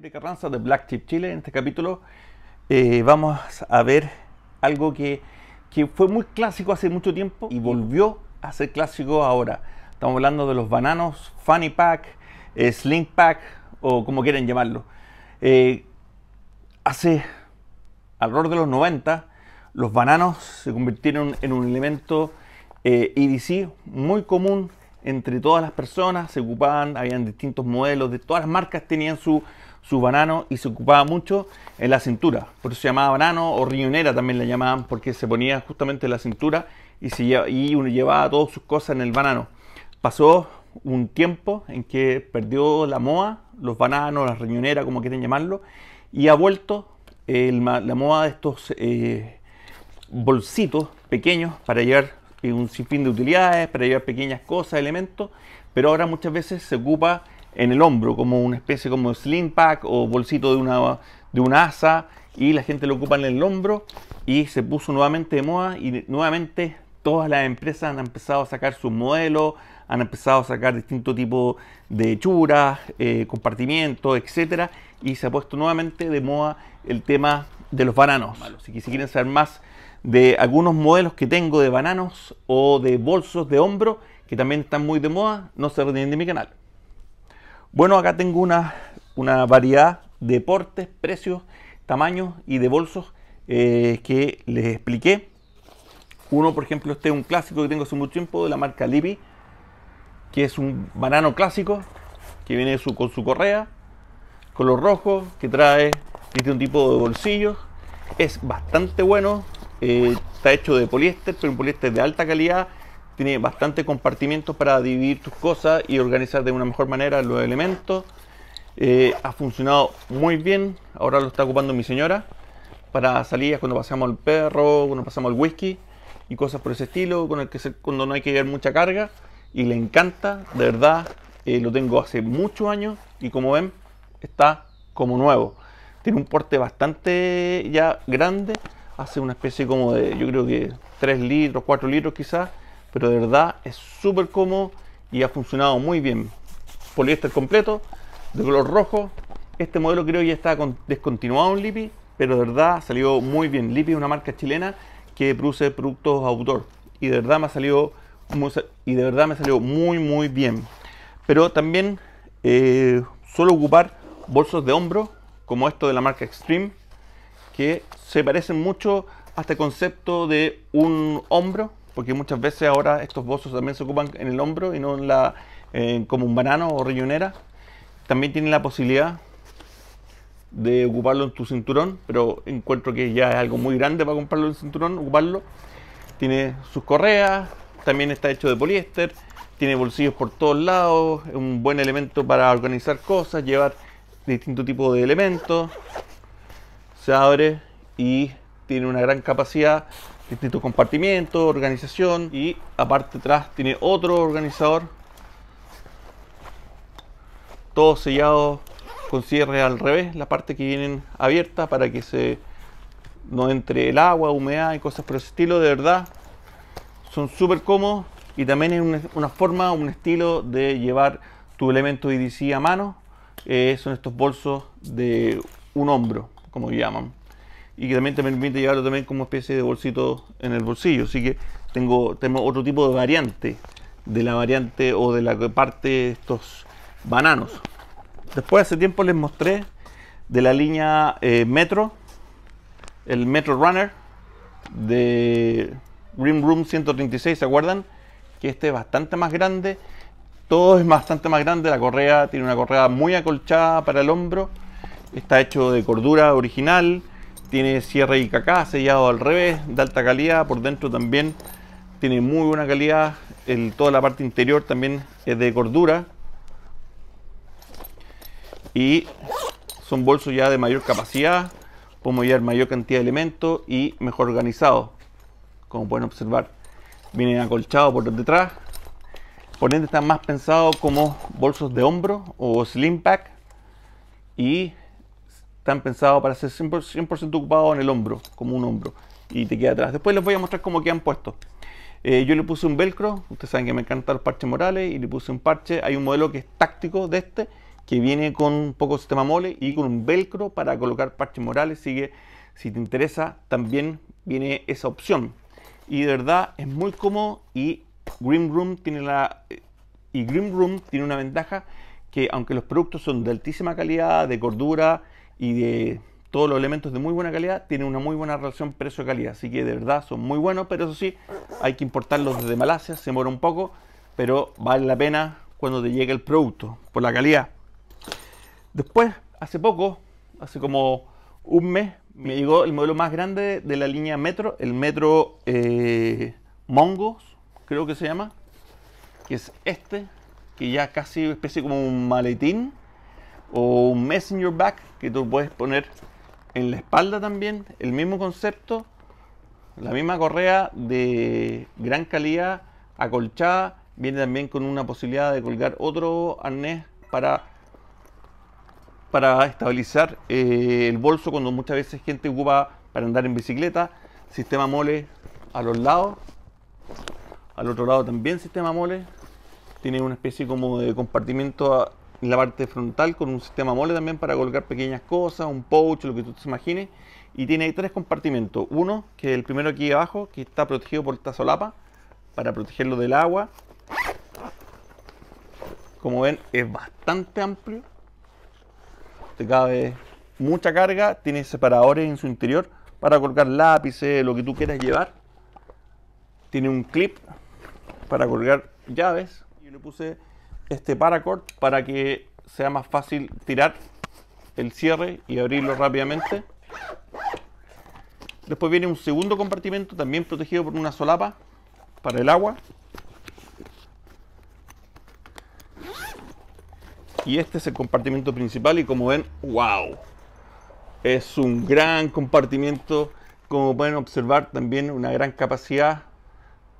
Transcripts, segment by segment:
de Black Chip Chile. En este capítulo eh, vamos a ver algo que, fue muy clásico hace mucho tiempo y volvió a ser clásico ahora. Estamos hablando de los bananos, Funny Pack, eh, sling Pack o como quieran llamarlo. Eh, hace alrededor de los 90 los bananos se convirtieron en un elemento EDC e muy común entre todas las personas, se ocupaban, habían distintos modelos, de todas las marcas tenían su su banano y se ocupaba mucho en la cintura. Por eso se llamaba banano o riñonera también la llamaban porque se ponía justamente en la cintura y, se y uno llevaba todas sus cosas en el banano. Pasó un tiempo en que perdió la moa, los bananos, las riñoneras, como quieren llamarlo, y ha vuelto la moda de estos eh, bolsitos pequeños para llevar eh, un sinfín de utilidades, para llevar pequeñas cosas, elementos, pero ahora muchas veces se ocupa en el hombro, como una especie como slim pack o bolsito de una, de una asa, y la gente lo ocupa en el hombro y se puso nuevamente de moda y nuevamente todas las empresas han empezado a sacar sus modelos, han empezado a sacar distinto tipo de hechuras, eh, compartimientos, etcétera, y se ha puesto nuevamente de moda el tema de los bananos. si quieren saber más de algunos modelos que tengo de bananos o de bolsos de hombro que también están muy de moda, no se olviden de mi canal. Bueno, acá tengo una, una variedad de portes, precios, tamaños y de bolsos eh, que les expliqué. Uno, por ejemplo, este es un clásico que tengo hace mucho tiempo de la marca Libby, que es un banano clásico que viene con su correa, color rojo, que trae un tipo de bolsillos. Es bastante bueno, eh, está hecho de poliéster, pero un poliéster de alta calidad tiene bastante compartimiento para dividir tus cosas y organizar de una mejor manera los elementos. Eh, ha funcionado muy bien, ahora lo está ocupando mi señora para salidas cuando pasamos al perro, cuando pasamos al whisky y cosas por ese estilo, con el que cuando no hay que llevar mucha carga y le encanta, de verdad, eh, lo tengo hace muchos años y como ven está como nuevo. Tiene un porte bastante ya grande, hace una especie como de, yo creo que 3 litros, 4 litros quizás pero de verdad es súper cómodo y ha funcionado muy bien. Poliéster completo, de color rojo. Este modelo creo ya está descontinuado en Lipi, pero de verdad salió muy bien. Lipi es una marca chilena que produce productos outdoor. y de verdad me ha y de verdad me salió muy muy bien. Pero también eh, suelo ocupar bolsos de hombro como esto de la marca Extreme que se parecen mucho a este concepto de un hombro porque muchas veces ahora estos bolsos también se ocupan en el hombro y no en la, eh, como un banano o riñonera. También tiene la posibilidad de ocuparlo en tu cinturón, pero encuentro que ya es algo muy grande para comprarlo en el cinturón, ocuparlo. Tiene sus correas, también está hecho de poliéster, tiene bolsillos por todos lados, es un buen elemento para organizar cosas, llevar distintos tipos de elementos. Se abre y tiene una gran capacidad distintos compartimientos, organización y aparte atrás tiene otro organizador. Todo sellado con cierre al revés, la parte que vienen abierta para que se no entre el agua, humedad y cosas por ese estilo, de verdad. Son súper cómodos y también es una, forma, un estilo de llevar tu elemento IDC a mano. Eh, son estos bolsos de un hombro, como llaman y que también te permite llevarlo también como especie de bolsito en el bolsillo. Así que tengo, otro tipo de variante de la variante o de la parte de estos bananos. Después hace tiempo les mostré de la línea eh, Metro, el Metro Runner de Rim Room 136, ¿se acuerdan? Que este es bastante más grande, todo es bastante más grande, la correa tiene una correa muy acolchada para el hombro, está hecho de cordura original, tiene cierre caca sellado al revés, de alta calidad, por dentro también tiene muy buena calidad, el, toda la parte interior también es de cordura y son bolsos ya de mayor capacidad, podemos llevar mayor cantidad de elementos y mejor organizado, como pueden observar. Vienen acolchados por detrás, por ende están más pensados como bolsos de hombro o slim pack y están pensados para ser 100%, ocupado ocupados en el hombro, como un hombro, y te queda atrás. Después les voy a mostrar cómo quedan puestos. puesto. Eh, yo le puse un velcro, ustedes saben que me encantan los parches morales, y le puse un parche. Hay un modelo que es táctico de este, que viene con un poco de sistema mole y con un velcro para colocar parches morales. Así si te interesa, también viene esa opción. Y de verdad es muy cómodo y Green tiene la y Green Room tiene una ventaja que aunque los productos son de altísima calidad, de cordura, y de todos los elementos de muy buena calidad, tienen una muy buena relación precio-calidad. Así que de verdad son muy buenos, pero eso sí, hay que importarlos desde Malasia, se demora un poco, pero vale la pena cuando te llegue el producto, por la calidad. Después, hace poco, hace como un mes, me llegó el modelo más grande de la línea Metro, el Metro eh, Mongos, creo que se llama, que es este, que ya casi especie como un maletín o un messenger back que tú puedes poner en la espalda también, el mismo concepto, la misma correa de gran calidad, acolchada, viene también con una posibilidad de colgar otro arnés para, para estabilizar eh, el bolso cuando muchas veces gente ocupa para andar en bicicleta, sistema mole a los lados, al otro lado también sistema mole, tiene una especie como de compartimiento en la parte frontal con un sistema mole también para colgar pequeñas cosas, un pouch, lo que tú te imagines. Y tiene tres compartimentos. Uno, que es el primero aquí abajo, que está protegido por esta solapa para protegerlo del agua. Como ven, es bastante amplio. Te cabe mucha carga, tiene separadores en su interior para colgar lápices, lo que tú quieras llevar. Tiene un clip para colgar llaves. Yo le puse este paracord para que sea más fácil tirar el cierre y abrirlo rápidamente. Después viene un segundo compartimento también protegido por una solapa para el agua. Y este es el compartimento principal y como ven, wow. Es un gran compartimento, como pueden observar también una gran capacidad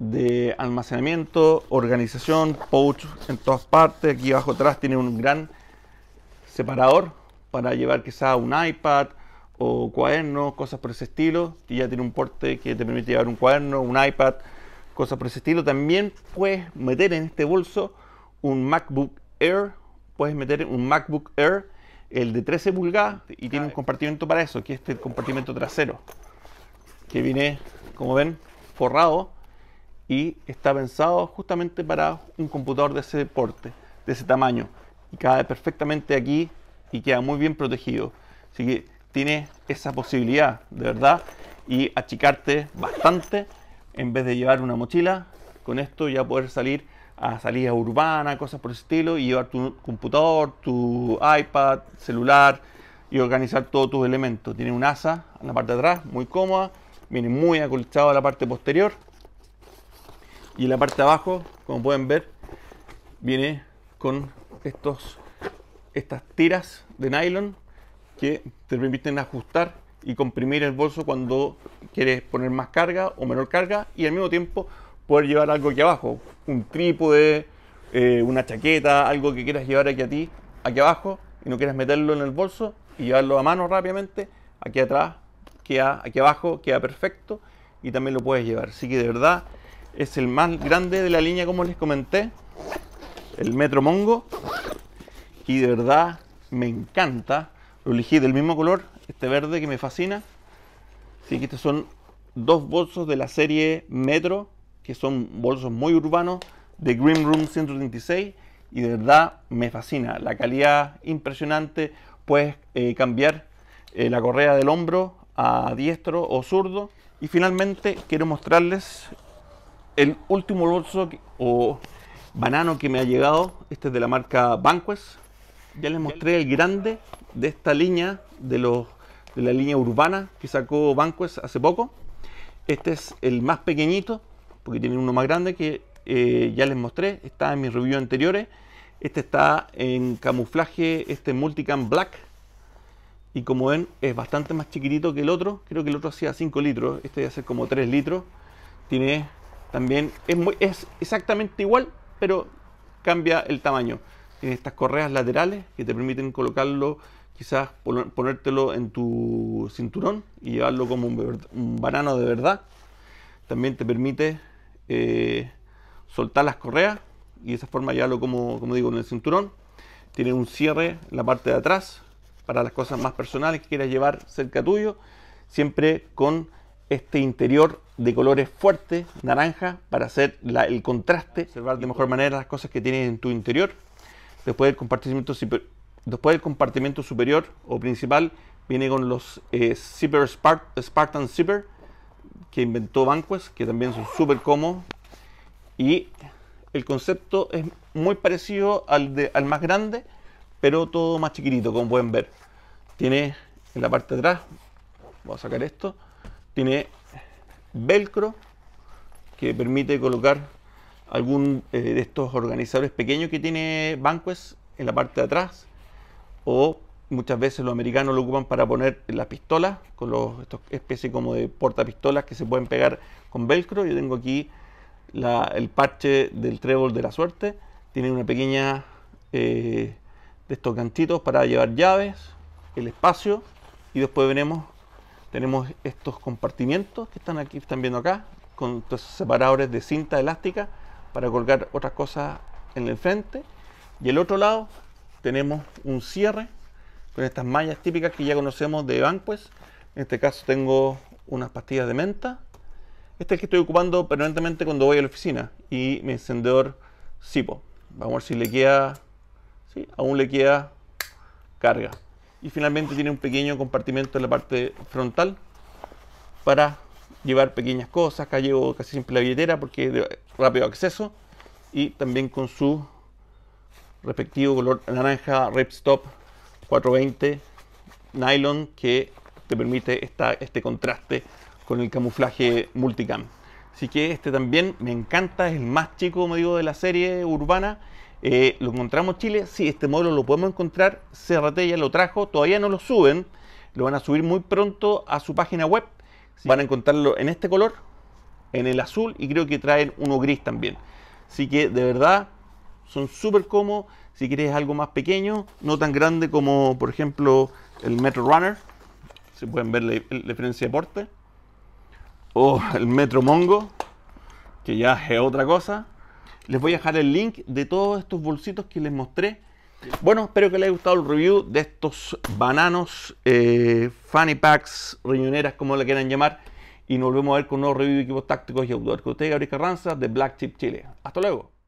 de almacenamiento, organización, pouch en todas partes. Aquí abajo atrás tiene un gran separador para llevar quizá un iPad o cuadernos, cosas por ese estilo. Y ya tiene un porte que te permite llevar un cuaderno, un iPad, cosas por ese estilo. También puedes meter en este bolso un MacBook Air. Puedes meter un MacBook Air, el de 13 pulgadas, y tiene un compartimento para eso, que es el este compartimento trasero, que viene, como ven, forrado y está pensado justamente para un computador de ese porte, de ese tamaño. Y cabe perfectamente aquí y queda muy bien protegido. Así que tiene esa posibilidad, de verdad, y achicarte bastante en vez de llevar una mochila. Con esto ya poder salir a salidas urbanas, cosas por el estilo, y llevar tu computador, tu iPad, celular y organizar todos tus elementos. Tiene un asa en la parte de atrás, muy cómoda, viene muy acolchado a la parte posterior y en la parte de abajo, como pueden ver, viene con estos, estas tiras de nylon que te permiten ajustar y comprimir el bolso cuando quieres poner más carga o menor carga y al mismo tiempo poder llevar algo aquí abajo, un trípode, eh, una chaqueta, algo que quieras llevar aquí a ti, aquí abajo y no quieras meterlo en el bolso y llevarlo a mano rápidamente, aquí atrás, queda, aquí abajo queda perfecto y también lo puedes llevar. Así que de verdad es el más grande de la línea, como les comenté, el Metro Mongo. Y de verdad me encanta. Lo elegí del mismo color, este verde que me fascina. Así que estos son dos bolsos de la serie Metro, que son bolsos muy urbanos de Green Room 136. Y de verdad me fascina. La calidad impresionante. Puedes eh, cambiar eh, la correa del hombro a diestro o zurdo. Y finalmente quiero mostrarles el último bolso o banano que me ha llegado, este es de la marca Banquest. Ya les mostré el grande de esta línea, de, los, de la línea urbana que sacó Banquest hace poco. Este es el más pequeñito, porque tienen uno más grande que eh, ya les mostré, está en mis reviews anteriores. Este está en camuflaje, este Multicam Black. Y como ven, es bastante más chiquitito que el otro. Creo que el otro hacía 5 litros, este debe ser como 3 litros. Tiene también es, exactamente igual, pero cambia el tamaño. Tiene estas correas laterales que te permiten colocarlo, quizás ponértelo en tu cinturón y llevarlo como un, banano de verdad. También te permite eh, soltar las correas y de esa forma llevarlo como, como digo en el cinturón. Tiene un cierre en la parte de atrás para las cosas más personales que quieras llevar cerca tuyo, siempre con este interior de colores fuertes, naranja, para hacer el contraste, observar de mejor manera las cosas que tienes en tu interior. Después del compartimiento, después del compartimiento superior o principal, viene con los eh, Spartan Zipper que inventó Banquest, que también son súper cómodos. Y el concepto es muy parecido al, de, al más grande, pero todo más chiquitito, como pueden ver. Tiene en la parte de atrás, voy a sacar esto, tiene velcro que permite colocar algún eh, de estos organizadores pequeños que tiene bancos en la parte de atrás o muchas veces los americanos lo ocupan para poner las pistolas con los estos como de portapistolas que se pueden pegar con velcro yo tengo aquí el parche del trébol de la suerte tiene una pequeña eh, de estos cantitos para llevar llaves el espacio y después veremos tenemos estos compartimientos que están aquí, están viendo acá, con estos separadores de cinta elástica para colgar otras cosas en el frente. Y el otro lado tenemos un cierre con estas mallas típicas que ya conocemos de Banquest. En este caso tengo unas pastillas de menta. Este es el que estoy ocupando permanentemente cuando voy a la oficina. Y mi encendedor Sipo. Vamos a ver si le queda... Sí, aún le queda carga y finalmente tiene un pequeño compartimento en la parte frontal para llevar pequeñas cosas, acá llevo casi siempre la billetera porque es de rápido acceso y también con su respectivo color naranja Ripstop 420 nylon que te permite esta, este contraste con el camuflaje multicam. Así que este también me encanta, es el más chico, como digo, de la serie urbana eh, ¿Lo encontramos Chile? Sí, este modelo lo podemos encontrar. cerrate ya lo trajo, todavía no lo suben. Lo van a subir muy pronto a su página web. Van a encontrarlo en este color, en el azul y creo que traen uno gris también. Así que de verdad son súper cómodos. Si quieres algo más pequeño, no tan grande como por ejemplo el Metro Runner. Si pueden ver la, la diferencia de porte. O el Metro Mongo, que ya es otra cosa. Les voy a dejar el link de todos estos bolsitos que les mostré. Bueno, espero que les haya gustado el review de estos bananos, eh, funny packs, riñoneras, como le quieran llamar. Y nos volvemos a ver con un nuevo review de equipos tácticos y outdoor. Con ustedes, Gabriel Carranza, de Black Chip Chile. Hasta luego.